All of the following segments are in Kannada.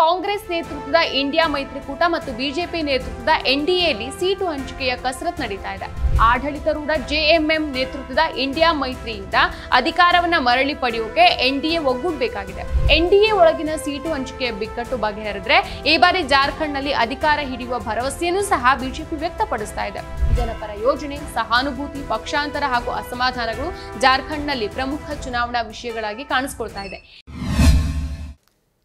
ಕಾಂಗ್ರೆಸ್ ನೇತೃತ್ವದ ಇಂಡಿಯಾ ಮೈತ್ರಿಕೂಟ ಮತ್ತು ಬಿಜೆಪಿ ನೇತೃತ್ವದ ಡಿಎಲ್ಲಿ ಸೀಟು ಹಂಚಿಕೆಯ ಕಸರತ್ ನಡೀತಾ ಇದೆ ರೂಢ ಜೆಎಂಎಂ ನೇತೃತ್ವದ ಇಂಡಿಯಾ ಮೈತ್ರಿಯಿಂದ ಅಧಿಕಾರವನ್ನ ಮರಳಿ ಪಡೆಯೋಕೆ ಎನ್ಡಿಎ ಒಗ್ಗೂಡಬೇಕಾಗಿದೆ ಎನ್ಡಿಎ ಒಳಗಿನ ಸೀಟು ಹಂಚಿಕೆಯ ಬಿಕ್ಕಟ್ಟು ಬಗೆಹರಿದ್ರೆ ಈ ಬಾರಿ ಜಾರ್ಖಂಡ್ನಲ್ಲಿ ಅಧಿಕಾರ ಹಿಡಿಯುವ ಭರವಸೆಯನ್ನು ಸಹ ಬಿಜೆಪಿ ವ್ಯಕ್ತಪಡಿಸ್ತಾ ಇದೆ ಜನಪರ ಯೋಜನೆ ಸಹಾನುಭೂತಿ ಪಕ್ಷಾಂತರ ಹಾಗೂ ಅಸಮಾಧಾನಗಳು ಜಾರ್ಖಂಡ್ನಲ್ಲಿ ಪ್ರಮುಖ ಚುನಾವಣಾ ವಿಷಯಗಳಾಗಿ ಕಾಣಿಸ್ಕೊಳ್ತಾ ಇದೆ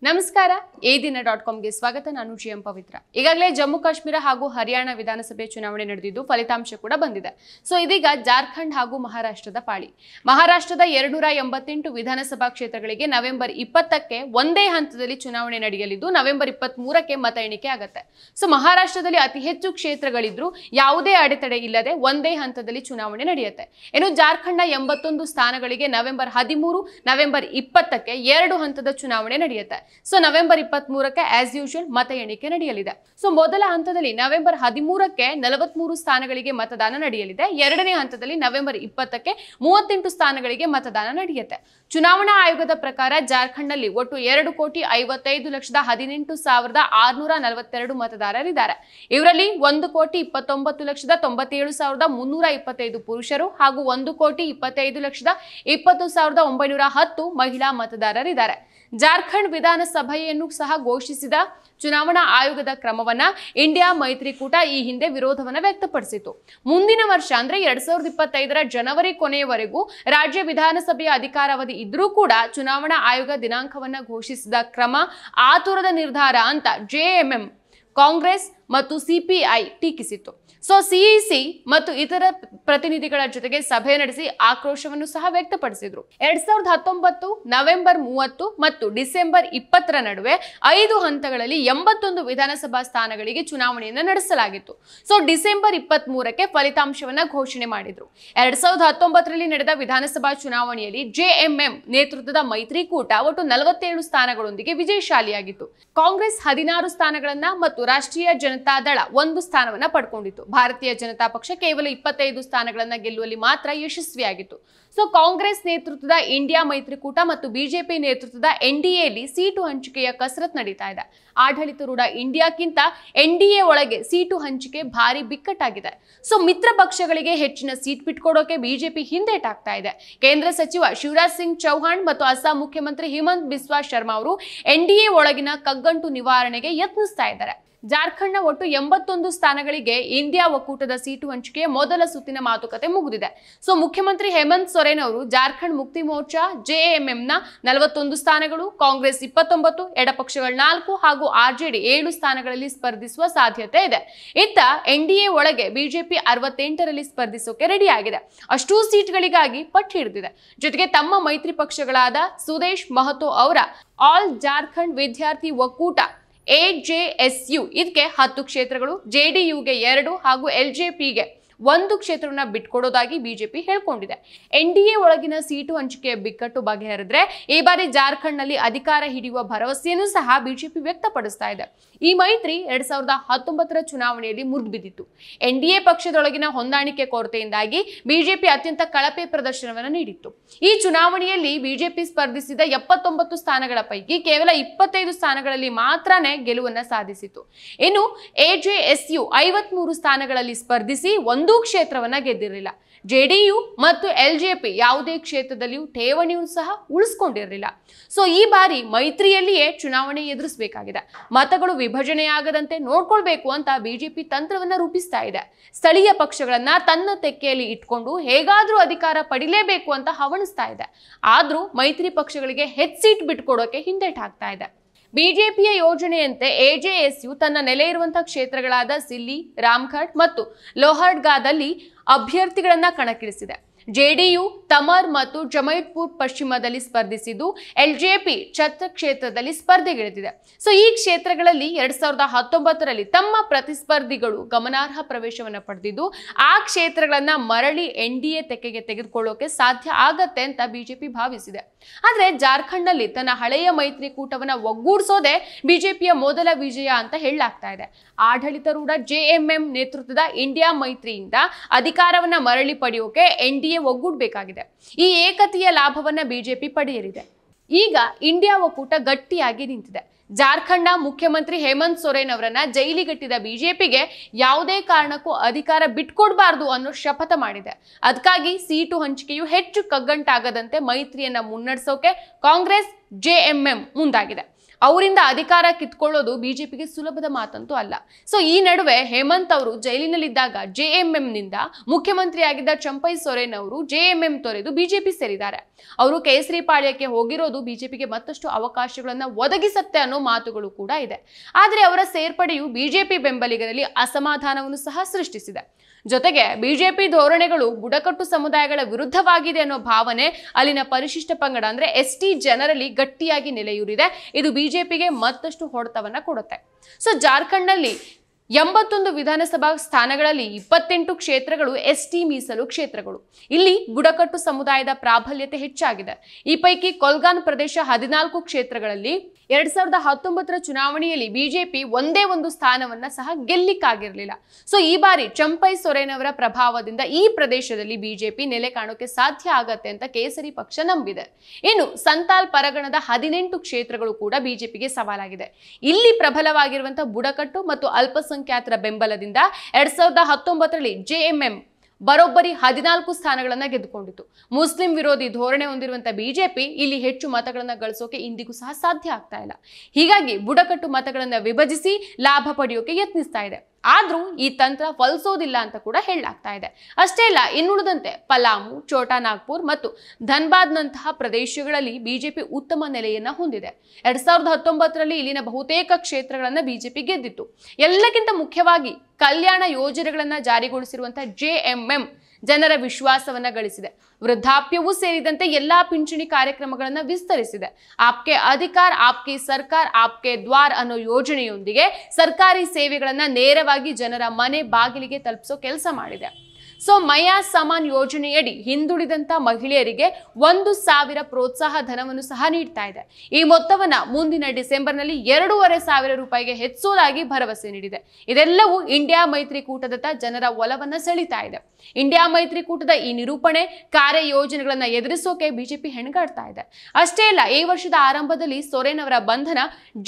ನಮಸ್ಕಾರ ಈ ದಿನ ಡಾಟ್ ಕಾಮ್ಗೆ ಸ್ವಾಗತ ನಾನು ಜಿಎಂ ಪವಿತ್ರ ಈಗಾಗಲೇ ಜಮ್ಮು ಕಾಶ್ಮೀರ ಹಾಗೂ ಹರಿಯಾಣ ವಿಧಾನಸಭೆ ಚುನಾವಣೆ ನಡೆದಿದ್ದು ಫಲಿತಾಂಶ ಕೂಡ ಬಂದಿದೆ ಸೊ ಇದೀಗ ಜಾರ್ಖಂಡ್ ಹಾಗೂ ಮಹಾರಾಷ್ಟ್ರದ ಪಾಳಿ ಮಹಾರಾಷ್ಟ್ರದ ಎರಡುನೂರ ಎಂಬತ್ತೆಂಟು ವಿಧಾನಸಭಾ ಕ್ಷೇತ್ರಗಳಿಗೆ ನವೆಂಬರ್ ಇಪ್ಪತ್ತಕ್ಕೆ ಒಂದೇ ಹಂತದಲ್ಲಿ ಚುನಾವಣೆ ನಡೆಯಲಿದ್ದು ನವೆಂಬರ್ ಇಪ್ಪತ್ತ್ ಮೂರಕ್ಕೆ ಮತ ಎಣಿಕೆ ಆಗುತ್ತೆ ಸೊ ಮಹಾರಾಷ್ಟ್ರದಲ್ಲಿ ಅತಿ ಹೆಚ್ಚು ಕ್ಷೇತ್ರಗಳಿದ್ರೂ ಯಾವುದೇ ಅಡೆತಡೆ ಇಲ್ಲದೆ ಒಂದೇ ಹಂತದಲ್ಲಿ ಚುನಾವಣೆ ನಡೆಯುತ್ತೆ ಇನ್ನು ಜಾರ್ಖಂಡ್ನ ಎಂಬತ್ತೊಂದು ಸ್ಥಾನಗಳಿಗೆ ನವೆಂಬರ್ ಹದಿಮೂರು ನವೆಂಬರ್ ಇಪ್ಪತ್ತಕ್ಕೆ ಎರಡು ಹಂತದ ಚುನಾವಣೆ ನಡೆಯುತ್ತೆ ಸೊ ನವೆಂಬರ್ ಇಪ್ಪತ್ತ್ ಮೂರಕ್ಕೆ ಆಸ್ ಯೂಶುವಲ್ ಮತ ಎಣಿಕೆ ನಡೆಯಲಿದೆ ಸೊ ಮೊದಲ ಹಂತದಲ್ಲಿ ನವೆಂಬರ್ ಹದಿಮೂರಕ್ಕೆ ಮೂರು ಸ್ಥಾನಗಳಿಗೆ ಮತದಾನ ನಡೆಯಲಿದೆ ಎರಡನೇ ಹಂತದಲ್ಲಿ ನವೆಂಬರ್ ಇಪ್ಪತ್ತಕ್ಕೆ ಮೂವತ್ತೆಂಟು ಸ್ಥಾನಗಳಿಗೆ ಮತದಾನ ನಡೆಯುತ್ತೆ ಚುನಾವಣಾ ಆಯೋಗದ ಪ್ರಕಾರ ಜಾರ್ಖಂಡ್ನಲ್ಲಿ ಒಟ್ಟು ಎರಡು ಕೋಟಿ ಐವತ್ತೈದು ಲಕ್ಷದ ಹದಿನೆಂಟು ಸಾವಿರದ ಆರ್ನೂರ ನಲವತ್ತೆರಡು ಮತದಾರರಿದ್ದಾರೆ ಇವರಲ್ಲಿ ಒಂದು ಕೋಟಿ ಇಪ್ಪತ್ತೊಂಬತ್ತು ಲಕ್ಷದ ತೊಂಬತ್ತೇಳು ಸಾವಿರದ ಮುನ್ನೂರ ಇಪ್ಪತ್ತೈದು ಪುರುಷರು ಹಾಗೂ ಒಂದು ಕೋಟಿ ಇಪ್ಪತ್ತೈದು ಲಕ್ಷದ ಇಪ್ಪತ್ತು ಸಾವಿರದ ಒಂಬೈನೂರ ಹತ್ತು ಮಹಿಳಾ ಮತದಾರರಿದ್ದಾರೆ ಜಾರ್ಖಂಡ್ ವಿಧಾನಸಭೆಯನ್ನು ಸಹ ಘೋಷಿಸಿದ ಚುನಾವಣಾ ಆಯೋಗದ ಕ್ರಮವನ್ನ ಇಂಡಿಯಾ ಮೈತ್ರಿಕೂಟ ಈ ಹಿಂದೆ ವಿರೋಧವನ್ನು ವ್ಯಕ್ತಪಡಿಸಿತು ಮುಂದಿನ ವರ್ಷ ಅಂದ್ರೆ ಎರಡ್ ಸಾವಿರದ ಇಪ್ಪತ್ತೈದರ ಜನವರಿ ಕೊನೆಯವರೆಗೂ ರಾಜ್ಯ ವಿಧಾನಸಭೆಯ ಅಧಿಕಾರಾವಧಿ ಇದ್ರೂ ಕೂಡ ಚುನಾವಣಾ ಆಯೋಗ ದಿನಾಂಕವನ್ನ ಘೋಷಿಸಿದ ಕ್ರಮ ಆತುರದ ನಿರ್ಧಾರ ಅಂತ ಜೆಎಂಎಂ ಕಾಂಗ್ರೆಸ್ ಮತ್ತು ಸಿಪಿಐ ಟೀಕಿಸಿತು ಸೊ ಸಿಇಸಿ e ಮತ್ತು ಇತರ ಪ್ರತಿನಿಧಿಗಳ ಜೊತೆಗೆ ಸಭೆ ನಡೆಸಿ ಆಕ್ರೋಶವನ್ನು ಸಹ ವ್ಯಕ್ತಪಡಿಸಿದ್ರು ಎರಡ್ ಸಾವಿರದ ಹತ್ತೊಂಬತ್ತು ನವೆಂಬರ್ ಮೂವತ್ತು ಮತ್ತು ಡಿಸೆಂಬರ್ ಇಪ್ಪತ್ತರ ನಡುವೆ ಐದು ಹಂತಗಳಲ್ಲಿ ಎಂಬತ್ತೊಂದು ವಿಧಾನಸಭಾ ಸ್ಥಾನಗಳಿಗೆ ಚುನಾವಣೆಯನ್ನು ನಡೆಸಲಾಗಿತ್ತು ಸೊ ಡಿಸೆಂಬರ್ ಇಪ್ಪತ್ತ್ ಮೂರಕ್ಕೆ ಫಲಿತಾಂಶವನ್ನ ಘೋಷಣೆ ಮಾಡಿದ್ರು ಎರಡ್ ಸಾವಿರದ ಹತ್ತೊಂಬತ್ತರಲ್ಲಿ ನಡೆದ ವಿಧಾನಸಭಾ ಚುನಾವಣೆಯಲ್ಲಿ ಜೆಎಂಎಂ ನೇತೃತ್ವದ ಮೈತ್ರಿಕೂಟ ಒಟ್ಟು ನಲವತ್ತೇಳು ಸ್ಥಾನಗಳೊಂದಿಗೆ ವಿಜಯಶಾಲಿಯಾಗಿತ್ತು ಕಾಂಗ್ರೆಸ್ ಹದಿನಾರು ಸ್ಥಾನಗಳನ್ನ ಮತ್ತು ರಾಷ್ಟ್ರೀಯ ಜನತಾದಳ ಒಂದು ಸ್ಥಾನವನ್ನ ಪಡ್ಕೊಂಡಿತ್ತು ಭಾರತೀಯ ಜನತಾ ಪಕ್ಷ ಕೇವಲ ಇಪ್ಪತ್ತೈದು ಸ್ಥಾನಗಳನ್ನು ಗೆಲ್ಲುವಲ್ಲಿ ಮಾತ್ರ ಯಶಸ್ವಿಯಾಗಿತ್ತು ಸೊ ಕಾಂಗ್ರೆಸ್ ನೇತೃತ್ವದ ಇಂಡಿಯಾ ಮೈತ್ರಿಕೂಟ ಮತ್ತು ಬಿಜೆಪಿ ನೇತೃತ್ವದ ಎನ್ ಡಿ ಎಲ್ಲಿ ಸೀಟು ಹಂಚಿಕೆಯ ಕಸರತ್ ನಡೀತಾ ಇದೆ ಆಡಳಿತರೂಢ ಇಂಡಿಯಾಕ್ಕಿಂತ ಎನ್ ಡಿ ಎ ಒಳಗೆ ಸೀಟು ಹಂಚಿಕೆ ಭಾರಿ ಬಿಕ್ಕಟ್ಟಾಗಿದೆ ಸೊ ಮಿತ್ರ ಪಕ್ಷಗಳಿಗೆ ಹೆಚ್ಚಿನ ಸೀಟ್ ಬಿಟ್ಕೊಡೋಕೆ ಬಿಜೆಪಿ ಹಿಂದೇಟಾಗ್ತಾ ಇದೆ ಕೇಂದ್ರ ಸಚಿವ ಶಿವರಾಜ್ ಸಿಂಗ್ ಚೌಹಾಣ್ ಮತ್ತು ಅಸ್ಸಾಂ ಮುಖ್ಯಮಂತ್ರಿ ಹಿಮಂತ್ ಬಿಸ್ವಾ ಶರ್ಮಾ ಅವರು ಎನ್ ಡಿ ಎ ಒಳಗಿನ ಕಗ್ಗಂಟು ನಿವಾರಣೆಗೆ ಯತ್ನಿಸ್ತಾ ಇದ್ದಾರೆ ಜಾರ್ಖಂಡ್ನ ಒಟ್ಟು ಎಂಬತ್ತೊಂದು ಸ್ಥಾನಗಳಿಗೆ ಇಂಡಿಯಾ ಒಕ್ಕೂಟದ ಸೀಟು ಹಂಚಿಕೆ ಮೊದಲ ಸುತ್ತಿನ ಮಾತುಕತೆ ಮುಗಿದಿದೆ ಸೊ ಮುಖ್ಯಮಂತ್ರಿ ಹೇಮಂತ್ ಸೊರೇನ್ ಅವರು ಜಾರ್ಖಂಡ್ ಮುಕ್ತಿ ಮೋರ್ಚಾ ಜೆಎಂಎಂನ ನಲವತ್ತೊಂದು ಸ್ಥಾನಗಳು ಕಾಂಗ್ರೆಸ್ ಇಪ್ಪತ್ತೊಂಬತ್ತು ಎಡಪಕ್ಷಗಳ ನಾಲ್ಕು ಹಾಗೂ ಆರ್ಜೆಡಿ ಏಳು ಸ್ಥಾನಗಳಲ್ಲಿ ಸ್ಪರ್ಧಿಸುವ ಸಾಧ್ಯತೆ ಇದೆ ಇತ್ತ ಎನ್ಡಿಎ ಒಳಗೆ ಬಿಜೆಪಿ ಅರವತ್ತೆಂಟರಲ್ಲಿ ಸ್ಪರ್ಧಿಸೋಕೆ ರೆಡಿಯಾಗಿದೆ ಅಷ್ಟೂ ಸೀಟ್ಗಳಿಗಾಗಿ ಪಟ್ಟು ಹಿಡಿದಿದೆ ಜೊತೆಗೆ ತಮ್ಮ ಮೈತ್ರಿ ಪಕ್ಷಗಳಾದ ಸುದೇಶ್ ಮಹತೋ ಅವರ ಆಲ್ ಜಾರ್ಖಂಡ್ ವಿದ್ಯಾರ್ಥಿ ಒಕ್ಕೂಟ ಎ ಜೆ ಎಸ್ ಯು ಇದಕ್ಕೆ ಹತ್ತು ಕ್ಷೇತ್ರಗಳು ಜೆ ಡಿ ಯುಗೆ ಎರಡು ಹಾಗೂ ಎಲ್ ಜೆ ಪಿಗೆ ಒಂದು ಕ್ಷೇತ್ರವನ್ನ ಬಿಟ್ಕೊಡೋದಾಗಿ ಬಿಜೆಪಿ ಹೇಳ್ಕೊಂಡಿದೆ ಎನ್ ಡಿ ಎ ಒಳಗಿನ ಸೀಟು ಹಂಚಿಕೆಯ ಬಿಕ್ಕಟ್ಟು ಬಗೆಹರಿದ್ರೆ ಈ ಬಾರಿ ಜಾರ್ಖಂಡ್ ನಲ್ಲಿ ಅಧಿಕಾರ ಹಿಡಿಯುವ ಭರವಸೆಯನ್ನು ಸಹ ಬಿಜೆಪಿ ವ್ಯಕ್ತಪಡಿಸ್ತಾ ಇದೆ ಈ ಮೈತ್ರಿ ಎರಡ್ ಸಾವಿರದ ಹತ್ತೊಂಬತ್ತರ ಚುನಾವಣೆಯಲ್ಲಿ ಬಿದ್ದಿತ್ತು ಎನ್ ಡಿ ಎ ಪಕ್ಷದೊಳಗಿನ ಹೊಂದಾಣಿಕೆ ಕೊರತೆಯಿಂದಾಗಿ ಬಿಜೆಪಿ ಅತ್ಯಂತ ಕಳಪೆ ಪ್ರದರ್ಶನವನ್ನು ನೀಡಿತ್ತು ಈ ಚುನಾವಣೆಯಲ್ಲಿ ಬಿಜೆಪಿ ಸ್ಪರ್ಧಿಸಿದ ಎಪ್ಪತ್ತೊಂಬತ್ತು ಸ್ಥಾನಗಳ ಪೈಕಿ ಕೇವಲ ಇಪ್ಪತ್ತೈದು ಸ್ಥಾನಗಳಲ್ಲಿ ಮಾತ್ರನೇ ಗೆಲುವನ್ನು ಸಾಧಿಸಿತು ಇನ್ನು ಎಜೆಎಸ್ ಯು ಐವತ್ಮೂರು ಸ್ಥಾನಗಳಲ್ಲಿ ಸ್ಪರ್ಧಿಸಿ ಒಂದು ಒಂದೂ ಕ್ಷೇತ್ರವನ್ನ ಗೆದ್ದಿರಲಿಲ್ಲ ಜೆ ಡಿ ಯು ಮತ್ತು ಎಲ್ ಜೆ ಪಿ ಯಾವುದೇ ಕ್ಷೇತ್ರದಲ್ಲಿಯೂ ಠೇವಣಿಯೂ ಸಹ ಉಳಿಸ್ಕೊಂಡಿರಲಿಲ್ಲ ಸೊ ಈ ಬಾರಿ ಮೈತ್ರಿಯಲ್ಲಿಯೇ ಚುನಾವಣೆ ಎದುರಿಸಬೇಕಾಗಿದೆ ಮತಗಳು ವಿಭಜನೆಯಾಗದಂತೆ ನೋಡ್ಕೊಳ್ಬೇಕು ಅಂತ ಬಿಜೆಪಿ ತಂತ್ರವನ್ನ ರೂಪಿಸ್ತಾ ಇದೆ ಸ್ಥಳೀಯ ಪಕ್ಷಗಳನ್ನ ತನ್ನ ತೆಕ್ಕೆಯಲ್ಲಿ ಇಟ್ಕೊಂಡು ಹೇಗಾದ್ರೂ ಅಧಿಕಾರ ಪಡಿಲೇಬೇಕು ಅಂತ ಹವಣಿಸ್ತಾ ಇದೆ ಆದ್ರೂ ಮೈತ್ರಿ ಪಕ್ಷಗಳಿಗೆ ಹೆಚ್ಚು ಸೀಟ್ ಬಿಟ್ಕೊಡೋಕೆ ಹಿಂದೇಟಾಗ್ತಾ ಇದೆ ಬಿಜೆಪಿಯ ಯೋಜನೆಯಂತೆ ಎಜೆಎಸ್ಯು ತನ್ನ ನೆಲೆ ಇರುವಂತಹ ಕ್ಷೇತ್ರಗಳಾದ ಸಿಲ್ಲಿ ರಾಮ್ಘಾಟ್ ಮತ್ತು ಲೋಹರ್ಡ್ಗಾದಲ್ಲಿ ಅಭ್ಯರ್ಥಿಗಳನ್ನ ಕಣಕ್ಕಿಳಿಸಿದೆ ಜೆಡಿಯು ತಮರ್ ಮತ್ತು ಜಮೈಪುರ್ ಪಶ್ಚಿಮದಲ್ಲಿ ಸ್ಪರ್ಧಿಸಿದ್ದು ಎಲ್ಜೆಪಿ ಛತ್ರ ಕ್ಷೇತ್ರದಲ್ಲಿ ಸ್ಪರ್ಧೆಗಿಳಿದಿದೆ ಸೊ ಈ ಕ್ಷೇತ್ರಗಳಲ್ಲಿ ಎರಡ್ ಸಾವಿರದ ಹತ್ತೊಂಬತ್ತರಲ್ಲಿ ತಮ್ಮ ಪ್ರತಿಸ್ಪರ್ಧಿಗಳು ಗಮನಾರ್ಹ ಪ್ರವೇಶವನ್ನು ಪಡೆದಿದ್ದು ಆ ಕ್ಷೇತ್ರಗಳನ್ನ ಮರಳಿ ಎನ್ ಡಿ ಎ ತೆಕ್ಕೆಗೆ ತೆಗೆದುಕೊಳ್ಳೋಕೆ ಸಾಧ್ಯ ಆಗತ್ತೆ ಅಂತ ಬಿಜೆಪಿ ಭಾವಿಸಿದೆ ಆದ್ರೆ ಜಾರ್ಖಂಡ್ ನಲ್ಲಿ ತನ್ನ ಹಳೆಯ ಮೈತ್ರಿಕೂಟವನ್ನ ಒಗ್ಗೂಡಿಸೋದೆ ಬಿಜೆಪಿಯ ಮೊದಲ ವಿಜಯ ಅಂತ ಹೇಳಲಾಗ್ತಾ ಇದೆ ಎಂ ಜೆಎಂಎಂ ನೇತೃತ್ವದ ಇಂಡಿಯಾ ಮೈತ್ರಿಯಿಂದ ಅಧಿಕಾರವನ್ನ ಮರಳಿ ಪಡೆಯೋಕೆ ಎನ್ ಡಿ ಒಟ್ಟಿಗೆ ಒಗ್ಗೂಡಬೇಕಾಗಿದೆ ಈ ಏಕತೆಯ ಲಾಭವನ್ನು ಬಿಜೆಪಿ ಪಡೆಯಲಿದೆ ಈಗ ಇಂಡಿಯಾ ಒಕ್ಕೂಟ ಗಟ್ಟಿಯಾಗಿ ನಿಂತಿದೆ ಜಾರ್ಖಂಡ್ನ ಮುಖ್ಯಮಂತ್ರಿ ಹೇಮಂತ್ ಸೊರೇನ್ ಅವರನ್ನ ಜೈಲಿಗಟ್ಟಿದ ಬಿಜೆಪಿಗೆ ಯಾವುದೇ ಕಾರಣಕ್ಕೂ ಅಧಿಕಾರ ಬಿಟ್ಕೊಡ್ಬಾರ್ದು ಅನ್ನೋ ಶಪಥ ಮಾಡಿದೆ ಅದಕ್ಕಾಗಿ ಸೀಟು ಹಂಚಿಕೆಯು ಹೆಚ್ಚು ಕಗ್ಗಂಟಾಗದಂತೆ ಮೈತ್ರಿಯನ್ನ ಮುನ್ನಡೆಸೋಕೆ ಕಾಂಗ್ರೆಸ್ ಜೆಎಂಎಂ ಮುಂದಾಗಿದೆ ಅವರಿಂದ ಅಧಿಕಾರ ಕಿತ್ಕೊಳ್ಳೋದು ಬಿಜೆಪಿಗೆ ಸುಲಭದ ಮಾತಂತೂ ಅಲ್ಲ ಸೊ ಈ ನಡುವೆ ಹೇಮಂತ್ ಅವರು ಜೈಲಿನಲ್ಲಿದ್ದಾಗ ಜೆ ಎಂ ಎಂನಿಂದ ಮುಖ್ಯಮಂತ್ರಿಯಾಗಿದ್ದ ಚಂಪೈ ಸೊರೇನ್ ಅವರು ಜೆ ಎಂ ಎಂ ತೊರೆದು ಬಿಜೆಪಿ ಸೇರಿದ್ದಾರೆ ಅವರು ಕೇಸರಿ ಪಾಳ್ಯಕ್ಕೆ ಹೋಗಿರೋದು ಬಿಜೆಪಿಗೆ ಮತ್ತಷ್ಟು ಅವಕಾಶಗಳನ್ನು ಒದಗಿಸುತ್ತೆ ಅನ್ನೋ ಮಾತುಗಳು ಕೂಡ ಇದೆ ಆದರೆ ಅವರ ಸೇರ್ಪಡೆಯು ಬಿಜೆಪಿ ಬೆಂಬಲಿಗರಲ್ಲಿ ಅಸಮಾಧಾನವನ್ನು ಸಹ ಸೃಷ್ಟಿಸಿದೆ ಜೊತೆಗೆ ಬಿಜೆಪಿ ಧೋರಣೆಗಳು ಬುಡಕಟ್ಟು ಸಮುದಾಯಗಳ ವಿರುದ್ಧವಾಗಿದೆ ಅನ್ನೋ ಭಾವನೆ ಅಲ್ಲಿನ ಪರಿಶಿಷ್ಟ ಪಂಗಡ ಅಂದ್ರೆ ಎಸ್ ಟಿ ಜನರಲ್ಲಿ ಗಟ್ಟಿಯಾಗಿ ನೆಲೆಯೂರಿದೆ ಇದು ಬಿಜೆಪಿಗೆ ಮತ್ತಷ್ಟು ಹೊಡೆತವನ್ನ ಕೊಡುತ್ತೆ ಸೊ ಜಾರ್ಖಂಡ್ ನಲ್ಲಿ ಎಂಬತ್ತೊಂದು ವಿಧಾನಸಭಾ ಸ್ಥಾನಗಳಲ್ಲಿ ಇಪ್ಪತ್ತೆಂಟು ಕ್ಷೇತ್ರಗಳು ಎಸ್ಟಿ ಮೀಸಲು ಕ್ಷೇತ್ರಗಳು ಇಲ್ಲಿ ಬುಡಕಟ್ಟು ಸಮುದಾಯದ ಪ್ರಾಬಲ್ಯತೆ ಹೆಚ್ಚಾಗಿದೆ ಈ ಪೈಕಿ ಕೊಲ್ಗಾನ್ ಪ್ರದೇಶ ಹದಿನಾಲ್ಕು ಕ್ಷೇತ್ರಗಳಲ್ಲಿ ಎರಡ್ ಸಾವಿರದ ಹತ್ತೊಂಬತ್ತರ ಚುನಾವಣೆಯಲ್ಲಿ ಬಿಜೆಪಿ ಒಂದೇ ಒಂದು ಸ್ಥಾನವನ್ನ ಸಹ ಗೆಲ್ಲಿಕ್ಕಾಗಿರಲಿಲ್ಲ ಸೊ ಈ ಬಾರಿ ಚಂಪೈ ಸೊರೇನ್ ಅವರ ಪ್ರಭಾವದಿಂದ ಈ ಪ್ರದೇಶದಲ್ಲಿ ಬಿಜೆಪಿ ನೆಲೆ ಕಾಣೋಕೆ ಸಾಧ್ಯ ಆಗತ್ತೆ ಅಂತ ಕೇಸರಿ ಪಕ್ಷ ನಂಬಿದೆ ಇನ್ನು ಸಂತಾಲ್ ಪರಗಣದ ಹದಿನೆಂಟು ಕ್ಷೇತ್ರಗಳು ಕೂಡ ಬಿಜೆಪಿಗೆ ಸವಾಲಾಗಿದೆ ಇಲ್ಲಿ ಪ್ರಬಲವಾಗಿರುವಂತಹ ಬುಡಕಟ್ಟು ಮತ್ತು ಅಲ್ಪ ಬಹುಸಂಖ್ಯಾತರ ಬೆಂಬಲದಿಂದ ಎರಡ್ ಸಾವಿರದ ಹತ್ತೊಂಬತ್ತರಲ್ಲಿ ಜೆಎಂಎಂ ಬರೋಬ್ಬರಿ ಹದಿನಾಲ್ಕು ಸ್ಥಾನಗಳನ್ನು ಗೆದ್ದುಕೊಂಡಿತು ಮುಸ್ಲಿಂ ವಿರೋಧಿ ಧೋರಣೆ ಹೊಂದಿರುವಂತಹ ಬಿಜೆಪಿ ಇಲ್ಲಿ ಹೆಚ್ಚು ಮತಗಳನ್ನು ಗಳಿಸೋಕೆ ಇಂದಿಗೂ ಸಹ ಸಾಧ್ಯ ಆಗ್ತಾ ಇಲ್ಲ ಹೀಗಾಗಿ ಬುಡಕಟ್ಟು ಮತಗಳನ್ನು ವಿಭಜಿಸಿ ಲಾಭ ಪಡೆಯೋಕೆ ಯತ್ನಿಸ್ತಾ ಇದೆ ಆದರೂ ಈ ತಂತ್ರ ಫಲಿಸೋದಿಲ್ಲ ಅಂತ ಕೂಡ ಹೇಳಲಾಗ್ತಾ ಇದೆ ಅಷ್ಟೇ ಇಲ್ಲ ಇನ್ನುಳಿದಂತೆ ಪಲಾಮು ಛೋಟಾ ನಾಗ್ಪುರ್ ಮತ್ತು ಧನ್ಬಾದ್ನಂತಹ ಪ್ರದೇಶಗಳಲ್ಲಿ ಬಿಜೆಪಿ ಉತ್ತಮ ನೆಲೆಯನ್ನು ಹೊಂದಿದೆ ಎರಡ್ ಸಾವಿರದ ಹತ್ತೊಂಬತ್ತರಲ್ಲಿ ಇಲ್ಲಿನ ಬಹುತೇಕ ಕ್ಷೇತ್ರಗಳನ್ನು ಬಿಜೆಪಿ ಗೆದ್ದಿತ್ತು ಎಲ್ಲಕ್ಕಿಂತ ಮುಖ್ಯವಾಗಿ ಕಲ್ಯಾಣ ಯೋಜನೆಗಳನ್ನು ಜಾರಿಗೊಳಿಸಿರುವಂತಹ ಜೆ ಎಂ ಜನರ ವಿಶ್ವಾಸವನ್ನ ಗಳಿಸಿದೆ ವೃದ್ಧಾಪ್ಯವೂ ಸೇರಿದಂತೆ ಎಲ್ಲಾ ಪಿಂಚಣಿ ಕಾರ್ಯಕ್ರಮಗಳನ್ನ ವಿಸ್ತರಿಸಿದೆ ಆಪ್ಕೆ ಅಧಿಕಾರ್ ಆಪ್ಕೆ ಸರ್ಕಾರ್ ಆಪ್ಕೆ ದ್ವಾರ್ ಅನ್ನೋ ಯೋಜನೆಯೊಂದಿಗೆ ಸರ್ಕಾರಿ ಸೇವೆಗಳನ್ನ ನೇರವಾಗಿ ಜನರ ಮನೆ ಬಾಗಿಲಿಗೆ ತಲುಪಿಸೋ ಕೆಲಸ ಮಾಡಿದೆ ಸೊ ಮಯಾ ಸಮಾನ್ ಯೋಜನೆಯಡಿ ಹಿಂದುಳಿದಂತ ಮಹಿಳೆಯರಿಗೆ ಒಂದು ಸಾವಿರ ಪ್ರೋತ್ಸಾಹ ಧನವನ್ನು ಸಹ ನೀಡ್ತಾ ಇದೆ ಈ ಮೊತ್ತವನ್ನ ಮುಂದಿನ ಡಿಸೆಂಬರ್ನಲ್ಲಿ ಎರಡೂವರೆ ಸಾವಿರ ರೂಪಾಯಿಗೆ ಹೆಚ್ಚುವುದಾಗಿ ಭರವಸೆ ನೀಡಿದೆ ಇದೆಲ್ಲವೂ ಇಂಡಿಯಾ ಮೈತ್ರಿಕೂಟದತ್ತ ಜನರ ಒಲವನ್ನ ಸೆಳಿತಾ ಇದೆ ಇಂಡಿಯಾ ಮೈತ್ರಿಕೂಟದ ಈ ನಿರೂಪಣೆ ಕಾರ್ಯ ಯೋಜನೆಗಳನ್ನ ಎದುರಿಸೋಕೆ ಬಿಜೆಪಿ ಹೆಣಗಾಡ್ತಾ ಇದೆ ಅಷ್ಟೇ ಅಲ್ಲ ಈ ವರ್ಷದ ಆರಂಭದಲ್ಲಿ ಸೊರೇನ್ ಅವರ ಬಂಧನ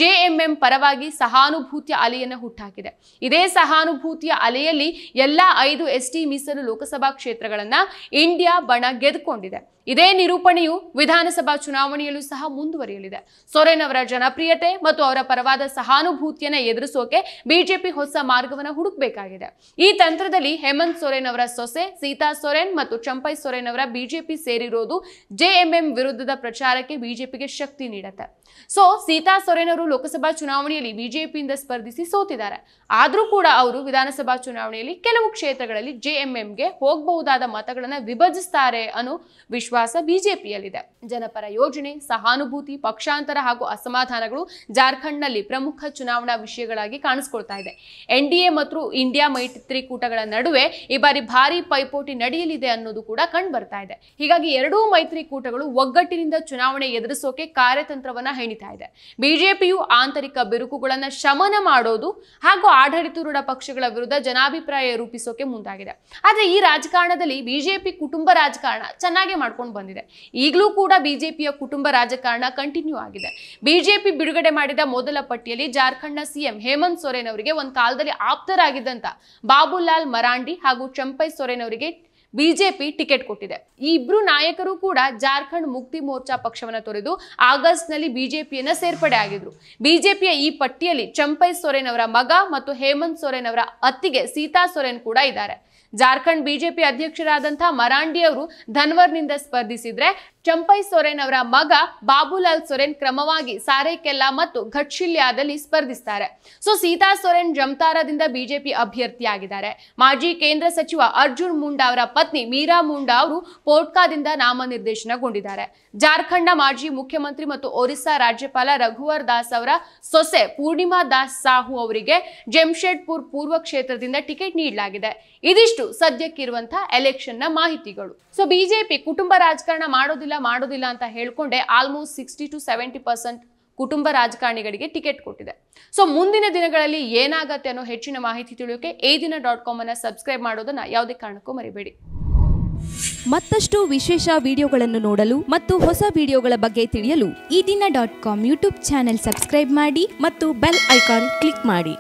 ಜೆಎಂಎಂ ಪರವಾಗಿ ಸಹಾನುಭೂತಿಯ ಅಲೆಯನ್ನು ಹುಟ್ಟಾಕಿದೆ ಇದೇ ಸಹಾನುಭೂತಿಯ ಅಲೆಯಲ್ಲಿ ಎಲ್ಲಾ ಐದು ಎಸ್ಟಿ ಮೀಸಲು ಲೋಕಸಭಾ ಕ್ಷೇತ್ರಗಳನ್ನು ಇಂಡಿಯಾ ಬಣ ಗೆದ್ಕೊಂಡಿದೆ ಇದೇ ನಿರೂಪಣೆಯು ವಿಧಾನಸಭಾ ಚುನಾವಣೆಯಲ್ಲೂ ಸಹ ಮುಂದುವರಿಯಲಿದೆ ಸೊರೇನ್ ಅವರ ಜನಪ್ರಿಯತೆ ಮತ್ತು ಅವರ ಪರವಾದ ಸಹಾನುಭೂತಿಯನ್ನು ಎದುರಿಸೋಕೆ ಬಿಜೆಪಿ ಹೊಸ ಮಾರ್ಗವನ್ನು ಹುಡುಕಬೇಕಾಗಿದೆ ಈ ತಂತ್ರದಲ್ಲಿ ಹೇಮಂತ್ ಸೊರೇನ್ ಅವರ ಸೊಸೆ ಸೀತಾ ಸೊರೇನ್ ಮತ್ತು ಚಂಪೈ ಸೊರೇನ್ ಅವರ ಬಿಜೆಪಿ ಸೇರಿರೋದು ಜೆಎಂಎಂ ವಿರುದ್ಧದ ಪ್ರಚಾರಕ್ಕೆ ಬಿಜೆಪಿಗೆ ಶಕ್ತಿ ನೀಡುತ್ತೆ ಸೊ ಸೀತಾ ಸೊರೇನ್ ಅವರು ಲೋಕಸಭಾ ಚುನಾವಣೆಯಲ್ಲಿ ಬಿಜೆಪಿಯಿಂದ ಸ್ಪರ್ಧಿಸಿ ಸೋತಿದ್ದಾರೆ ಆದರೂ ಕೂಡ ಅವರು ವಿಧಾನಸಭಾ ಚುನಾವಣೆಯಲ್ಲಿ ಕೆಲವು ಕ್ಷೇತ್ರಗಳಲ್ಲಿ ಜೆಎಂಎಂಗೆ ಹೋಗಬಹುದಾದ ಮತಗಳನ್ನು ವಿಭಜಿಸ್ತಾರೆ ಅನ್ನೋ ವಿಶ್ವ ವಿಶ್ವಾಸ ಬಿಜೆಪಿಯಲ್ಲಿದೆ ಜನಪರ ಯೋಜನೆ ಸಹಾನುಭೂತಿ ಪಕ್ಷಾಂತರ ಹಾಗೂ ಅಸಮಾಧಾನಗಳು ಜಾರ್ಖಂಡ್ನಲ್ಲಿ ಪ್ರಮುಖ ಚುನಾವಣಾ ವಿಷಯಗಳಾಗಿ ಕಾಣಿಸ್ಕೊಳ್ತಾ ಇದೆ ಎನ್ಡಿಎ ಮತ್ತು ಇಂಡಿಯಾ ಮೈತ್ರಿಕೂಟಗಳ ನಡುವೆ ಈ ಬಾರಿ ಭಾರಿ ಪೈಪೋಟಿ ನಡೆಯಲಿದೆ ಅನ್ನೋದು ಕೂಡ ಕಂಡು ಬರ್ತಾ ಇದೆ ಹೀಗಾಗಿ ಎರಡೂ ಮೈತ್ರಿಕೂಟಗಳು ಒಗ್ಗಟ್ಟಿನಿಂದ ಚುನಾವಣೆ ಎದುರಿಸೋಕೆ ಕಾರ್ಯತಂತ್ರವನ್ನ ಹೆಣಿತಾ ಇದೆ ಬಿಜೆಪಿಯು ಆಂತರಿಕ ಬಿರುಕುಗಳನ್ನು ಶಮನ ಮಾಡೋದು ಹಾಗೂ ಆಡಳಿತಾರೂಢ ಪಕ್ಷಗಳ ವಿರುದ್ಧ ಜನಾಭಿಪ್ರಾಯ ರೂಪಿಸೋಕೆ ಮುಂದಾಗಿದೆ ಆದರೆ ಈ ರಾಜಕಾರಣದಲ್ಲಿ ಬಿಜೆಪಿ ಕುಟುಂಬ ರಾಜಕಾರಣ ಚೆನ್ನಾಗಿ ಮಾಡ್ಕೊಂಡು ಬಂದಿದೆ ಈಗಲೂ ಕೂಡ ಬಿಜೆಪಿಯ ಕುಟುಂಬ ರಾಜಕಾರಣ ಕಂಟಿನ್ಯೂ ಆಗಿದೆ ಬಿಜೆಪಿ ಬಿಡುಗಡೆ ಮಾಡಿದ ಮೊದಲ ಪಟ್ಟಿಯಲ್ಲಿ ಜಾರ್ಖಂಡ್ನ ಸಿಎಂ ಹೇಮಂತ್ ಸೊರೇನ್ ಅವರಿಗೆ ಒಂದು ಕಾಲದಲ್ಲಿ ಆಪ್ತರಾಗಿದ್ದಂತ ಬಾಬುಲಾಲ್ ಮರಾಂಡಿ ಹಾಗೂ ಚಂಪೈ ಸೊರೇನ್ ಅವರಿಗೆ ಬಿಜೆಪಿ ಟಿಕೆಟ್ ಕೊಟ್ಟಿದೆ ಈ ಇಬ್ರು ನಾಯಕರು ಕೂಡ ಜಾರ್ಖಂಡ್ ಮುಕ್ತಿ ಮೋರ್ಚಾ ಪಕ್ಷವನ್ನು ತೊರೆದು ಆಗಸ್ಟ್ ನಲ್ಲಿ ಬಿಜೆಪಿಯನ್ನ ಸೇರ್ಪಡೆ ಆಗಿದ್ರು ಬಿಜೆಪಿಯ ಈ ಪಟ್ಟಿಯಲ್ಲಿ ಚಂಪೈ ಸೊರೇನ್ ಅವರ ಮಗ ಮತ್ತು ಹೇಮಂತ್ ಸೊರೇನ್ ಅವರ ಅತ್ತಿಗೆ ಸೀತಾ ಸೊರೇನ್ ಕೂಡ ಇದ್ದಾರೆ ಜಾರ್ಖಂಡ್ ಬಿಜೆಪಿ ಅಧ್ಯಕ್ಷರಾದಂತಹ ಮರಾಂಡಿ ಅವರು ಧನ್ವರ್ನಿಂದ ಸ್ಪರ್ಧಿಸಿದ್ರೆ ಚಂಪೈ ಸೊರೆನ್ ಅವರ ಮಗ ಬಾಬುಲಾಲ್ ಸೊರೆನ್ ಕ್ರಮವಾಗಿ ಸಾರೇಕೆಲ್ಲಾ ಮತ್ತು ಘಟ್ಶಿಲ್ಯಾದಲ್ಲಿ ಸ್ಪರ್ಧಿಸ್ತಾರೆ ಸೊ ಸೀತಾ ಸೊರೆನ್ ಜಮ್ತಾರಾದಿಂದ ಬಿಜೆಪಿ ಅಭ್ಯರ್ಥಿಯಾಗಿದ್ದಾರೆ ಮಾಜಿ ಕೇಂದ್ರ ಸಚಿವ ಅರ್ಜುನ್ ಮುಂಡಾ ಅವರ ಪತ್ನಿ ಮೀರಾ ಮುಂಡಾ ಅವರು ಪೋಟ್ಕಾದಿಂದ ನಾಮನಿರ್ದೇಶನಗೊಂಡಿದ್ದಾರೆ ಜಾರ್ಖಂಡ್ನ ಮಾಜಿ ಮುಖ್ಯಮಂತ್ರಿ ಮತ್ತು ಒರಿಸ್ಸಾ ರಾಜ್ಯಪಾಲ ರಘುವರ್ ದಾಸ್ ಅವರ ಸೊಸೆ ಪೂರ್ಣಿಮಾ ದಾಸ್ ಸಾಹು ಅವರಿಗೆ ಜೆಮ್ಶೆಡ್ಪುರ್ ಪೂರ್ವ ಕ್ಷೇತ್ರದಿಂದ ಟಿಕೆಟ್ ನೀಡಲಾಗಿದೆ ಇದಿಷ್ಟು ಸದ್ಯಕ್ಕಿರುವಂತಹ ಎಲೆಕ್ಷನ್ನ ಮಾಹಿತಿಗಳು ಸೊ ಬಿಜೆಪಿ ಕುಟುಂಬ ರಾಜಕಾರಣ ಮಾಡೋದಿಲ್ಲ ಮಾಡೋದಿಲ್ಲ ಅಂತ ಹೇಳ್ಕೊಂಡೆ almost sixty to seventy percent ಕುಟುಂಬ ರಾಜಕಾರಣಿಗಳಿಗೆ ಟಿಕೆಟ್ ಕೊಟ್ಟಿದೆ ಸೊ ಮುಂದಿನ ದಿನಗಳಲ್ಲಿ ಏನಾಗತ್ತೆ ಅನ್ನೋ ಹೆಚ್ಚಿನ ಮಾಹಿತಿ ತಿಳಿಯೋಕೆ ಏ ದಿನ ಡಾಟ್ ಕಾಮ್ ಅನ್ನು ಸಬ್ಸ್ಕ್ರೈಬ್ ಮಾಡೋದನ್ನು ಯಾವುದೇ ಕಾರಣಕ್ಕೂ ಮರಿಬೇಡಿ ಮತ್ತಷ್ಟು ವಿಶೇಷ ವಿಡಿಯೋಗಳನ್ನು ನೋಡಲು ಮತ್ತು ಹೊಸ ವಿಡಿಯೋಗಳ ಬಗ್ಗೆ ತಿಳಿಯಲು Eedina dot com YouTube channel subscribe ಮಾಡಿ ಮತ್ತು ಬೆಲ್ ಐಕಾನ್ ಕ್ಲಿಕ್ ಮಾಡಿ